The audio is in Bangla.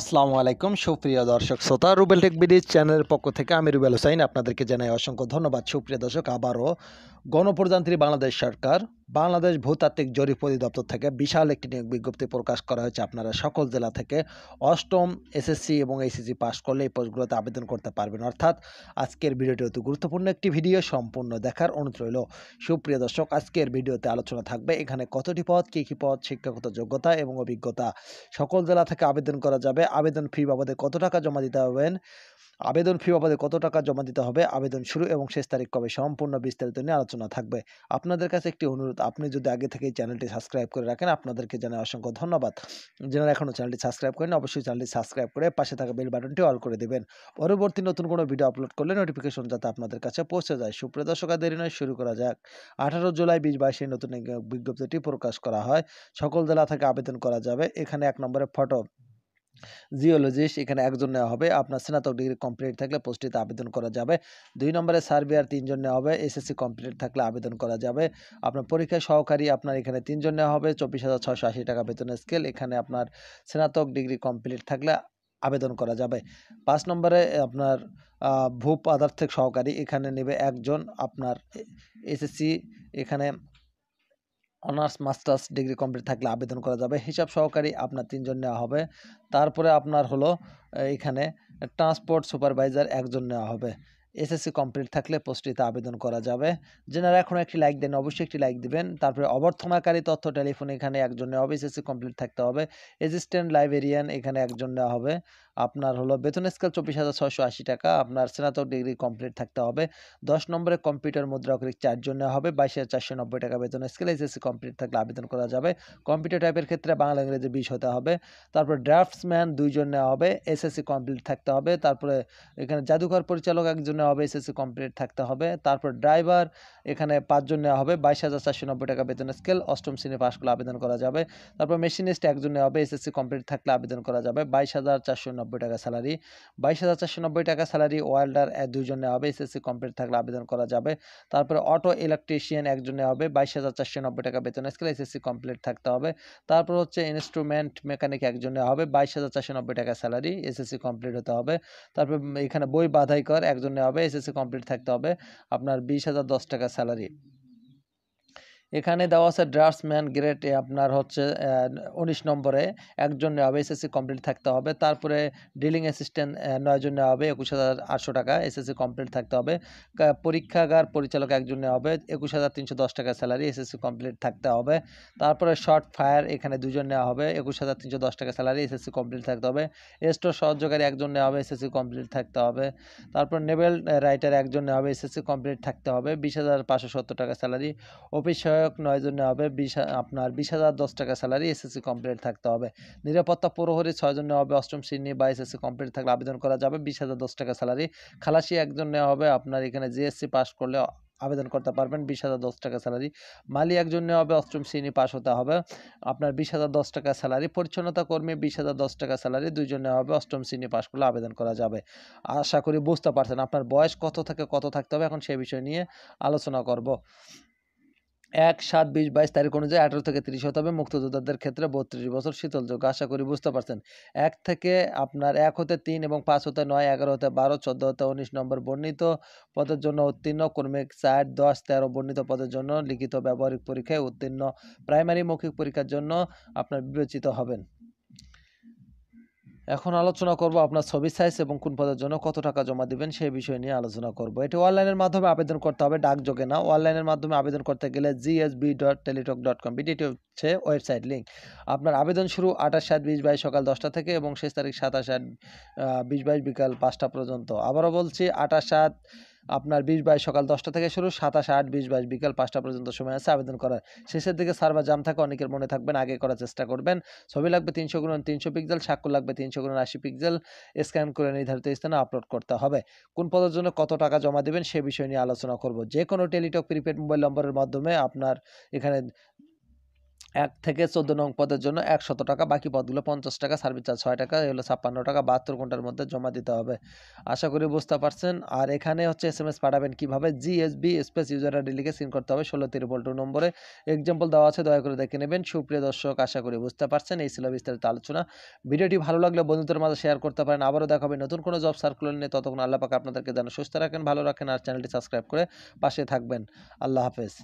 আসসালামু আলাইকুম সুপ্রিয় দর্শক শ্রোতা রুবেল টেক বিডিজ চ্যানেলের পক্ষ থেকে আমি রুবেল হোসাইন আপনাদেরকে জানাই অসংখ্য ধন্যবাদ সুপ্রিয় দর্শক আবারও গণপ্রজাতন্ত্রী বাংলাদেশ সরকার বাংলাদেশ ভূতাত্ত্বিক জরিপ অধিদপ্তর থেকে বিশাল একটি নিয়োগ বিজ্ঞপ্তি প্রকাশ করা হয়েছে আপনারা সকল জেলা থেকে অষ্টম এসএসসি এবং এসএসসি পাশ করলে এই পোস্টগুলোতে আবেদন করতে পারবেন অর্থাৎ আজকের ভিডিওটি অতি গুরুত্বপূর্ণ একটি ভিডিও সম্পূর্ণ দেখার অনুরোধ রইল সুপ্রিয় দর্শক আজকের ভিডিওতে আলোচনা থাকবে এখানে কতটি পদ কী কী পদ শিক্ষাগত যোগ্যতা এবং অভিজ্ঞতা সকল জেলা থেকে আবেদন করা যাবে আবেদন ফি বাবদে কত টাকা জমা দিতে হবেন আবেদন ফি বাবদে কত টাকা জমা দিতে হবে আবেদন শুরু এবং শেষ তারিখ কবে সম্পূর্ণ বিস্তারিত নিয়ে আলোচনা থাকবে আপনাদের কাছে একটি অনুরোধ অনুরোধ আপনি যদি আগে থেকে চ্যানেলটি সাবস্ক্রাইব করে রাখেন আপনাদেরকে জানাই অসংখ্য ধন্যবাদ যারা এখনও চ্যানেলটি সাবস্ক্রাইব করেন অবশ্যই চ্যানেলটি সাবস্ক্রাইব করে পাশে থাকা বেল বাটনটি অল করে দেবেন পরবর্তী নতুন কোনো ভিডিও আপলোড করলে নোটিফিকেশন যাতে আপনাদের কাছে পৌঁছে যায় সুপ্রিয় দর্শক দেরি নয় শুরু করা যাক আঠারো জুলাই বিশ বাইশে নতুন বিজ্ঞপ্তিটি প্রকাশ করা হয় সকল জেলা থেকে আবেদন করা যাবে এখানে এক নম্বরে ফটো জিওলজিস্ট এখানে একজন নেওয়া হবে আপনার স্নাতক ডিগ্রি কমপ্লিট থাকলে পোস্টটিতে আবেদন করা যাবে দুই নম্বরে সার্ভেয়ার তিনজন নেওয়া হবে এসএসসি কমপ্লিট থাকলে আবেদন করা যাবে আপনার পরীক্ষা সহকারী আপনার এখানে তিনজন নেওয়া হবে চব্বিশ হাজার ছশো আশি টাকা বেতনের স্কেল এখানে আপনার স্নাতক ডিগ্রি কমপ্লিট থাকলে আবেদন করা যাবে পাঁচ নম্বরে আপনার ভূ পদার্থিক সহকারী এখানে নেবে একজন আপনার এসএসসি এখানে অনার্স মাস্টার্স ডিগ্রি কমপ্লিট থাকলে আবেদন করা যাবে হিসাব সহকারী আপনার তিনজন নেওয়া হবে তারপরে আপনার হলো এখানে ট্রান্সপোর্ট সুপারভাইজার একজন নেওয়া হবে এসএসসি কমপ্লিট থাকলে পোস্টটিতে আবেদন করা যাবে যেনারা এখন একটি লাইক দেন অবশ্যই একটি লাইক দিবেন তারপরে অবর্থনাকারী তথ্য টেলিফোন এখানে একজন নেওয়া হবে এসএসসি কমপ্লিট থাকতে হবে অ্যাসিস্ট্যান্ট লাইব্রেরিয়ান এখানে একজন নেওয়া হবে আপনার হলো বেতন স্কেল চব্বিশ হাজার ছশো আশি টাকা আপনার স্নাতক ডিগ্রি কমপ্লিট থাকতে হবে দশ নম্বরে কম্পিউটার মুদ্রা অতিরিক্ত চারজন নেওয়া হবে বাইশ হাজার চারশো নব্বই টাকা বেতন স্কেল এসএসসি কমপ্লিট থাকলে আবেদন করা যাবে কম্পিউটার টাইপের ক্ষেত্রে বাংলা ইংরেজি বিশ হতে হবে তারপর ড্রাফটসম্যান দুইজন নেওয়া হবে এসএসসি কমপ্লিট থাকতে হবে তারপরে এখানে জাদুঘর পরিচালক একজন নেওয়া হবে এসএসসি কমপ্লিট থাকতে হবে তারপর ড্রাইভার এখানে পাঁচজন নেওয়া হবে বাইশ হাজার চারশো নব্বই টাকা বেতন স্কেল অষ্টম শ্রেণী পাস করলে আবেদন করা যাবে তারপর মেশিনিস্ট একজন নেওয়া হবে এসএসসি কমপ্লিট থাকলে আবেদন করা যাবে বাইশ হাজার চারশো নব্বই টাকা স্যালারি বাইশ হাজার চারশো নব্বই টাকা স্যালারি ওয়েল্ডার দুজন নেওয়া হবে এসএসসি কমপ্লিট থাকলে আবেদন করা যাবে তারপরে অটো ইলেকট্রিশিয়ান একজন নেওয়া হবে বাইশ হাজার চারশো নব্বই টাকা বেতন স্কেল এসএসসি কমপ্লিট থাকতে হবে তারপর হচ্ছে ইনস্ট্রুমেন্ট মেকানিক একজন নেওয়া হবে বাইশ হাজার চারশো নব্বই টাকা স্যালারি এসএসসি কমপ্লিট হতে হবে তারপর এখানে বই বাধাই কর একজন নেওয়া হবে হবে এসএসসি কমপ্লিট থাকতে হবে আপনার বিশ হাজার দশ টাকা স্যালারি এখানে দেওয়া আছে ড্রাফটসম্যান গ্রেডে আপনার হচ্ছে উনিশ নম্বরে একজন নেওয়া হবে এসএসসি কমপ্লিট থাকতে হবে তারপরে ডিলিং অ্যাসিস্ট্যান্ট নয়জন নেওয়া হবে একুশ হাজার আটশো টাকা এসএসসি কমপ্লিট থাকতে হবে পরীক্ষাগার পরিচালক একজন নেওয়া হবে একুশ হাজার তিনশো দশ টাকা স্যালারি এসএসসি কমপ্লিট থাকতে হবে তারপরে শর্ট ফায়ার এখানে দুজন নেওয়া হবে একুশ হাজার তিনশো দশ টাকা স্যালারি এসএসসি কমপ্লিট থাকতে হবে স্টোর সহযোগী একজন নেওয়া হবে এসএসসি কমপ্লিট থাকতে হবে তারপর নেভেল রাইটার একজন নেওয়া হবে এসএসসি কমপ্লিট থাকতে হবে বিশ হাজার পাঁচশো সত্তর টাকা স্যালারি অফিস সহায়ক নয় জন্য হবে বিশ আপনার বিশ হাজার দশ টাকা স্যালারি এসএসসি কমপ্লিট থাকতে হবে নিরাপত্তা পুরোহরি ছয়জন হবে অষ্টম শ্রেণী বা এসএসসি কমপ্লিট থাকলে আবেদন করা যাবে বিশ হাজার দশ টাকা স্যালারি খালাসি একজন নেওয়া হবে আপনার এখানে জিএসসি পাস করলে আবেদন করতে পারবেন বিশ হাজার দশ টাকা স্যালারি মালি একজন হবে অষ্টম শ্রেণী পাস হতে হবে আপনার বিশ হাজার দশ টাকা স্যালারি পরিচ্ছন্নতা কর্মী বিশ হাজার দশ টাকা স্যালারি দুইজন হবে অষ্টম শ্রেণী পাস করলে আবেদন করা যাবে আশা করি বুঝতে পারছেন আপনার বয়স কত থেকে কত থাকতে হবে এখন সে বিষয় নিয়ে আলোচনা করব এক সাত বিশ বাইশ তারিখ অনুযায়ী আঠারো থেকে ত্রিশ হতে হবে মুক্তযোদ্ধাদের ক্ষেত্রে বত্রিশ বছর শীতল শীতলযোগ্য আশা করি বুঝতে পারছেন এক থেকে আপনার এক হতে তিন এবং পাঁচ হতে নয় এগারো হতে বারো চোদ্দ হতে উনিশ নম্বর বর্ণিত পদের জন্য উত্তীর্ণ কর্মিক চার দশ তেরো বর্ণিত পদের জন্য লিখিত ব্যবহারিক পরীক্ষায় উত্তীর্ণ প্রাইমারি মৌখিক পরীক্ষার জন্য আপনার বিবেচিত হবেন এখন আলোচনা করব আপনার ছবি সাইজ এবং কোন পদের জন্য কত টাকা জমা দিবেন সেই বিষয় নিয়ে আলোচনা করব এটি অনলাইনের মাধ্যমে আবেদন করতে হবে ডাকযোগে না অনলাইনের মাধ্যমে আবেদন করতে গেলে GSB dot Teletalk dot com এটি হচ্ছে ওয়েবসাইট লিঙ্ক আপনার আবেদন শুরু আঠাশ সাত বিশ বাইশ সকাল দশটা থেকে এবং শেষ তারিখ সাতাশ আট বিশ বাইশ বিকাল পাঁচটা পর্যন্ত আবারও বলছি আঠাশ সাত আপনার বিশ বাইশ সকাল দশটা থেকে শুরু সাতাশ আট বিশ বাইশ বিকাল পাঁচটা পর্যন্ত সময় আছে আবেদন করার শেষের দিকে সার্ভার জাম থাকে অনেকের মনে থাকবেন আগে করার চেষ্টা করবেন ছবি লাগবে তিনশো গুণ তিনশো পিক্সেল সাক্ষর লাগবে তিনশো গুণ আশি পিক্সেল স্ক্যান করে নির্ধারিত স্থানে আপলোড করতে হবে কোন পদের জন্য কত টাকা জমা দেবেন সে বিষয় নিয়ে আলোচনা করব যে কোনো টেলিটক প্রিপেড মোবাইল নম্বরের মাধ্যমে আপনার এখানে এক থেকে চোদ্দ নং পদের জন্য একশত টাকা বাকি পদগুলো পঞ্চাশ টাকা সার্ভিস চার্জ ছয় টাকা এগুলো ছাপ্পান্ন টাকা বাহাত্তর ঘন্টার মধ্যে জমা দিতে হবে আশা করি বুঝতে পারছেন আর এখানে হচ্ছে এস এম এস পাঠাবেন কীভাবে জিএসবি স্পেস ইউজার আইডি লিখে সিন করতে হবে ষোলো তিরুপল টু নম্বরে এক্সাম্পল দেওয়া আছে দয়া করে দেখে নেবেন সুপ্রিয় দর্শক আশা করি বুঝতে পারছেন এই ছিল বিস্তারিত আলোচনা ভিডিওটি ভালো লাগলে বন্ধুদের মাঝে শেয়ার করতে পারেন আবারও দেখা হবে নতুন কোনো জব সার্কুলার নিয়ে ততক্ষণ আল্লাহ পাক আপনাদেরকে যেন সুস্থ রাখেন ভালো রাখেন আর চ্যানেলটি সাবস্ক্রাইব করে পাশে থাকবেন আল্লাহ হাফেজ